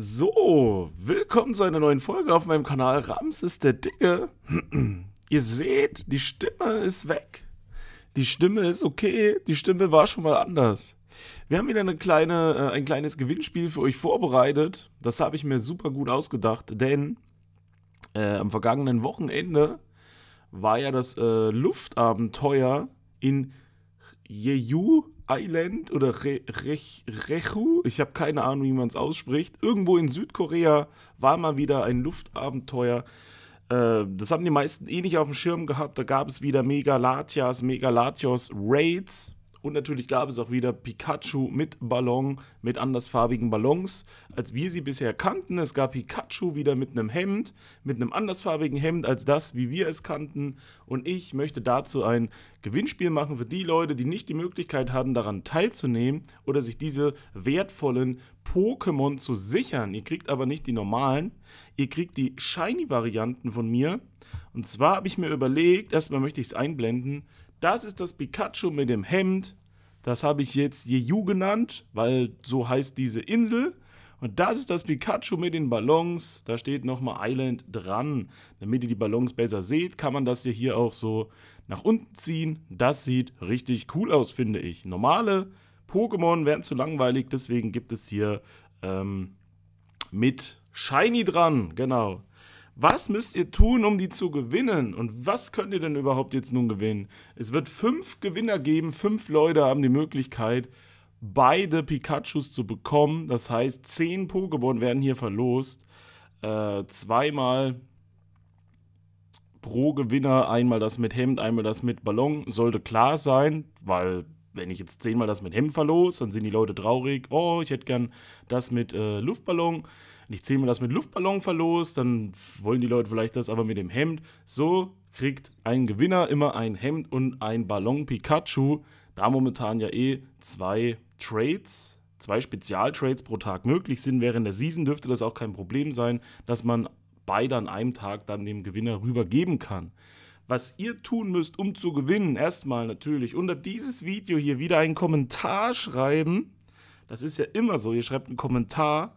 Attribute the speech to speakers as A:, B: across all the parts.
A: So, willkommen zu einer neuen Folge auf meinem Kanal Ramses der Dicke. Ihr seht, die Stimme ist weg. Die Stimme ist okay, die Stimme war schon mal anders. Wir haben wieder eine kleine, äh, ein kleines Gewinnspiel für euch vorbereitet. Das habe ich mir super gut ausgedacht, denn äh, am vergangenen Wochenende war ja das äh, Luftabenteuer in Jeju Island oder Rechu, ich habe keine Ahnung, wie man es ausspricht. Irgendwo in Südkorea war mal wieder ein Luftabenteuer. Äh, das haben die meisten eh nicht auf dem Schirm gehabt. Da gab es wieder Mega Latias, Mega Latios Raids. Und natürlich gab es auch wieder Pikachu mit Ballon, mit andersfarbigen Ballons, als wir sie bisher kannten. Es gab Pikachu wieder mit einem Hemd, mit einem andersfarbigen Hemd als das, wie wir es kannten. Und ich möchte dazu ein Gewinnspiel machen für die Leute, die nicht die Möglichkeit hatten, daran teilzunehmen oder sich diese wertvollen Pokémon zu sichern. Ihr kriegt aber nicht die normalen, ihr kriegt die Shiny-Varianten von mir. Und zwar habe ich mir überlegt, erstmal möchte ich es einblenden, das ist das Pikachu mit dem Hemd. Das habe ich jetzt Jeju genannt, weil so heißt diese Insel. Und das ist das Pikachu mit den Ballons. Da steht nochmal Island dran. Damit ihr die Ballons besser seht, kann man das hier, auch so nach unten ziehen. Das sieht richtig cool aus, finde ich. Normale Pokémon werden zu langweilig, deswegen gibt es hier ähm, mit Shiny dran. Genau. Was müsst ihr tun, um die zu gewinnen? Und was könnt ihr denn überhaupt jetzt nun gewinnen? Es wird fünf Gewinner geben, fünf Leute haben die Möglichkeit, beide Pikachus zu bekommen. Das heißt, zehn Pokémon werden hier verlost. Äh, zweimal pro Gewinner, einmal das mit Hemd, einmal das mit Ballon. Sollte klar sein, weil wenn ich jetzt zehnmal das mit Hemd verlose, dann sind die Leute traurig. Oh, ich hätte gern das mit äh, Luftballon. Wenn ich zehnmal das mit Luftballon verlose, dann wollen die Leute vielleicht das aber mit dem Hemd. So kriegt ein Gewinner immer ein Hemd und ein Ballon Pikachu. Da momentan ja eh zwei Trades, zwei Spezialtrades pro Tag möglich sind, während der Season dürfte das auch kein Problem sein, dass man beide an einem Tag dann dem Gewinner rübergeben kann was ihr tun müsst, um zu gewinnen, erstmal natürlich unter dieses Video hier wieder einen Kommentar schreiben. Das ist ja immer so, ihr schreibt einen Kommentar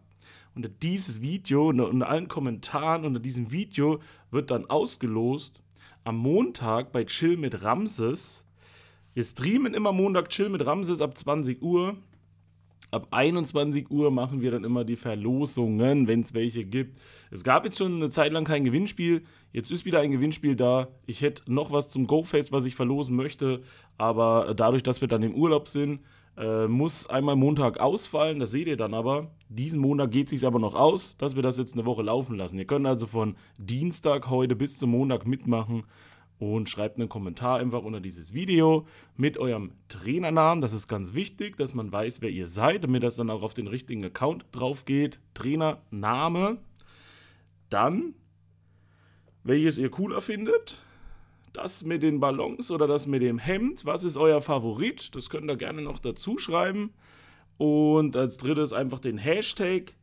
A: unter dieses Video, unter, unter allen Kommentaren unter diesem Video wird dann ausgelost. Am Montag bei Chill mit Ramses. Wir streamen immer Montag Chill mit Ramses ab 20 Uhr. Ab 21 Uhr machen wir dann immer die Verlosungen, wenn es welche gibt. Es gab jetzt schon eine Zeit lang kein Gewinnspiel. Jetzt ist wieder ein Gewinnspiel da. Ich hätte noch was zum GoFest, was ich verlosen möchte. Aber äh, dadurch, dass wir dann im Urlaub sind, äh, muss einmal Montag ausfallen. Das seht ihr dann aber. Diesen Montag geht es sich aber noch aus, dass wir das jetzt eine Woche laufen lassen. Ihr könnt also von Dienstag heute bis zum Montag mitmachen und schreibt einen Kommentar einfach unter dieses Video mit eurem Trainernamen. Das ist ganz wichtig, dass man weiß, wer ihr seid, damit das dann auch auf den richtigen Account drauf geht. Trainername. Dann, welches ihr cooler findet. Das mit den Ballons oder das mit dem Hemd. Was ist euer Favorit? Das könnt ihr gerne noch dazu schreiben. Und als drittes einfach den Hashtag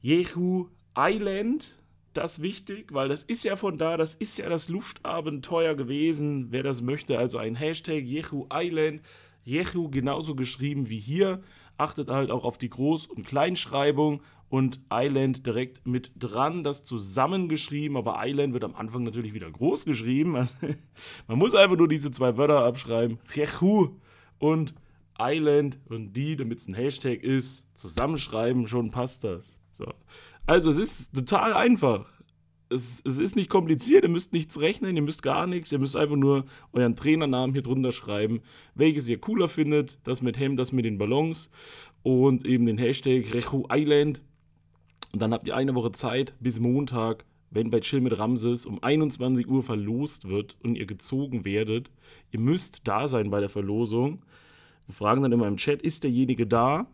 A: Jehu Island das wichtig, weil das ist ja von da, das ist ja das Luftabenteuer gewesen, wer das möchte. Also ein Hashtag Jehu Island, Jehu genauso geschrieben wie hier. Achtet halt auch auf die Groß- und Kleinschreibung und Island direkt mit dran, das zusammengeschrieben, aber Island wird am Anfang natürlich wieder groß geschrieben. Also, man muss einfach nur diese zwei Wörter abschreiben. Jehu und Island und die, damit es ein Hashtag ist, zusammenschreiben, schon passt das. So. Also es ist total einfach. Es, es, ist nicht kompliziert, ihr müsst nichts rechnen, ihr müsst gar nichts, ihr müsst einfach nur euren Trainernamen hier drunter schreiben, welches ihr cooler findet, das mit Hemd, das mit den Ballons und eben den Hashtag Rechu Island. Und dann habt ihr eine Woche Zeit bis Montag, wenn bei Chill mit Ramses um 21 Uhr verlost wird und ihr gezogen werdet. Ihr müsst da sein bei der Verlosung. Wir fragen dann immer im Chat, ist derjenige da?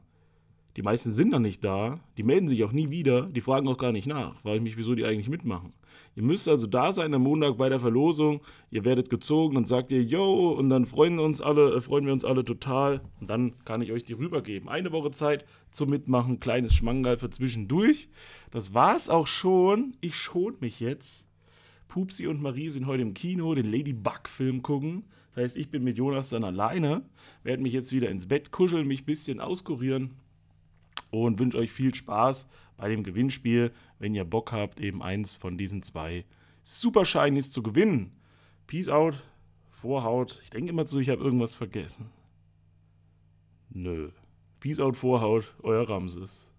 A: Die meisten sind dann nicht da, die melden sich auch nie wieder, die fragen auch gar nicht nach, frage ich mich, wieso die eigentlich mitmachen. Ihr müsst also da sein am Montag bei der Verlosung, ihr werdet gezogen, und sagt ihr yo und dann freuen wir uns alle, äh, freuen wir uns alle total und dann kann ich euch die rübergeben. Eine Woche Zeit zum Mitmachen, kleines Schmangal für zwischendurch. Das war's auch schon. Ich schon mich jetzt. Pupsi und Marie sind heute im Kino, den Ladybug-Film gucken. Das heißt, ich bin mit Jonas dann alleine, werde mich jetzt wieder ins Bett kuscheln, mich ein bisschen auskurieren, und wünsche euch viel Spaß bei dem Gewinnspiel, wenn ihr Bock habt, eben eins von diesen zwei Super Shinies zu gewinnen. Peace out, Vorhaut. Ich denke immer zu, ich habe irgendwas vergessen. Nö. Peace out, Vorhaut, euer Ramses.